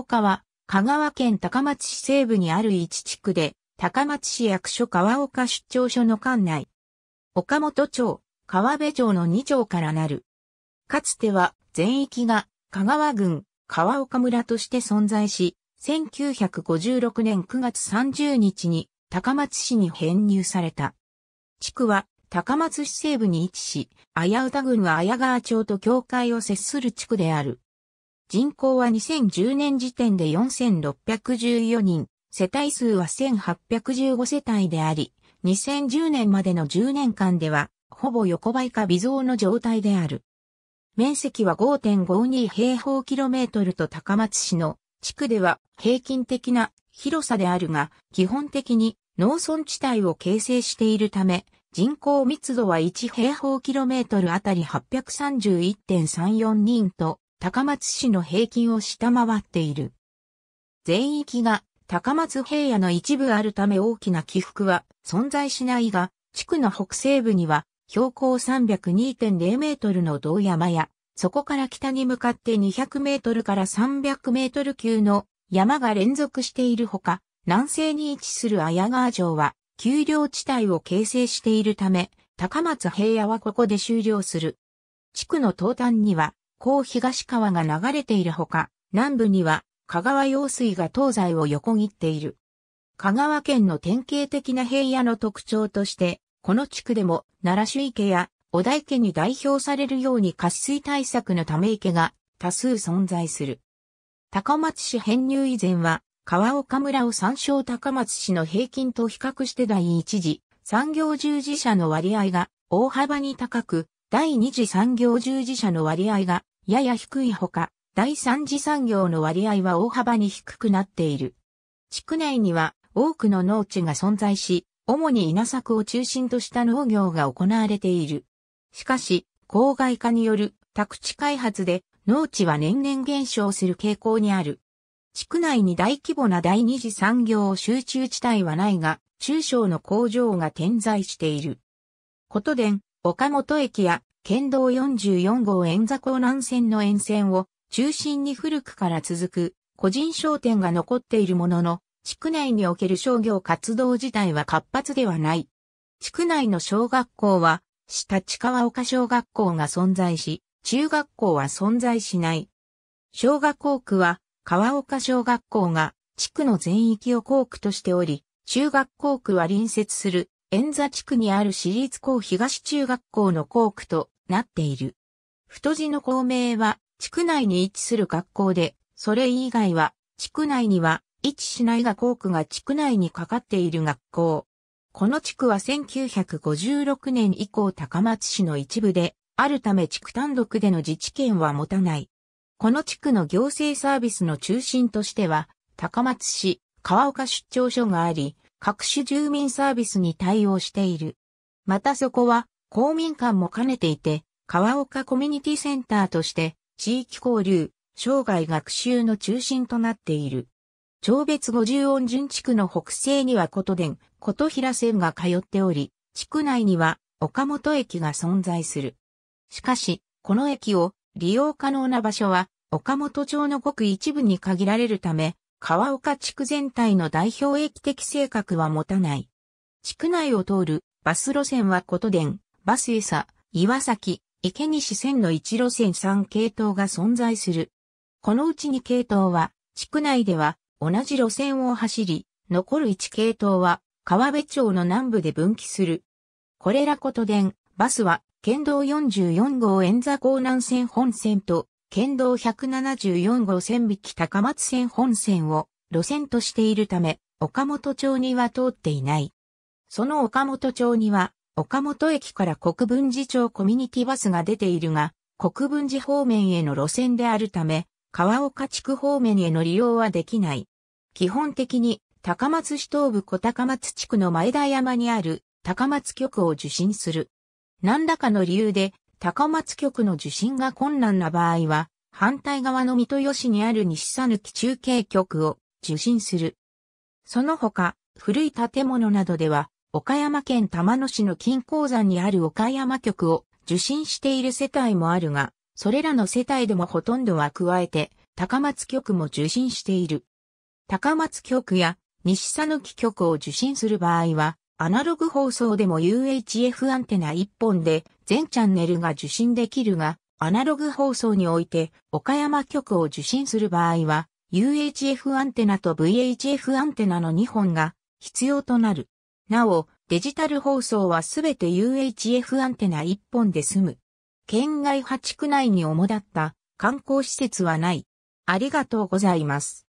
岡は、香川県高松市西部にある一地区で、高松市役所川岡出張所の管内。岡本町、川辺町の2町からなる。かつては全域が香川郡川岡村として存在し、1956年9月30日に高松市に編入された。地区は高松市西部に位置し、綾歌郡は綾川町と境界を接する地区である。人口は2010年時点で4614人、世帯数は1815世帯であり、2010年までの10年間では、ほぼ横ばいか微増の状態である。面積は5.52平方キロメートルと高松市の地区では平均的な広さであるが、基本的に農村地帯を形成しているため、人口密度は1平方キロメートルあたり831.34人と高松市の平均を下回っている。全域が高松平野の一部あるため大きな起伏は存在しないが、地区の北西部には標高302.0メートルの道山や、そこから北に向かって200メートルから300メートル級の山が連続しているほか、南西に位置する綾川城は、丘陵地帯を形成しているため、高松平野はここで終了する。地区の東端には、う、東川が流れているほか、南部には香川用水が東西を横切っている。香川県の典型的な平野の特徴として、この地区でも奈良市池や小田池に代表されるように渇水対策のため池が多数存在する。高松市編入以前は、川岡村を参照高松市の平均と比較して第一次産業従事者の割合が大幅に高く、第二次産業従事者の割合がやや低いほか、第三次産業の割合は大幅に低くなっている。地区内には多くの農地が存在し、主に稲作を中心とした農業が行われている。しかし、郊外化による宅地開発で農地は年々減少する傾向にある。地区内に大規模な第二次産業を集中地帯はないが、中小の工場が点在している。ことで、岡本駅や県道44号円座港南線の沿線を中心に古くから続く個人商店が残っているものの、地区内における商業活動自体は活発ではない。地区内の小学校は、下地川岡小学校が存在し、中学校は存在しない。小学校区は、川岡小学校が地区の全域を校区としており、中学校区は隣接する円座地区にある私立校東中学校の校区となっている。太字の校名は地区内に位置する学校で、それ以外は地区内には位置しないが校区が地区内にかかっている学校。この地区は1956年以降高松市の一部で、あるため地区単独での自治権は持たない。この地区の行政サービスの中心としては、高松市、川岡出張所があり、各種住民サービスに対応している。またそこは公民館も兼ねていて、川岡コミュニティセンターとして地域交流、生涯学習の中心となっている。長別五十音順地区の北西には琴殿、琴平線が通っており、地区内には岡本駅が存在する。しかし、この駅を利用可能な場所は岡本町のごく一部に限られるため、川岡地区全体の代表駅的性格は持たない。地区内を通るバス路線は琴電、バスエサ、岩崎、池西線の1路線3系統が存在する。このうち2系統は、地区内では同じ路線を走り、残る1系統は川辺町の南部で分岐する。これらことでバスは、県道44号円座港南線本線と、県道174号線引き高松線本線を路線としているため、岡本町には通っていない。その岡本町には、岡本駅から国分寺町コミュニティバスが出ているが、国分寺方面への路線であるため、川岡地区方面への利用はできない。基本的に、高松市東部小高松地区の前田山にある高松局を受信する。何らかの理由で高松局の受信が困難な場合は、反対側の三豊市にある西佐抜中継局を受信する。その他、古い建物などでは、岡山県玉野市の金鉱山にある岡山局を受信している世帯もあるが、それらの世帯でもほとんどは加えて、高松局も受信している。高松局や西佐抜局を受信する場合は、アナログ放送でも UHF アンテナ1本で全チャンネルが受信できるが、アナログ放送において岡山局を受信する場合は、UHF アンテナと VHF アンテナの2本が必要となる。なお、デジタル放送はすべて UHF アンテナ1本で済む。県外8区内に主だった観光施設はない。ありがとうございます。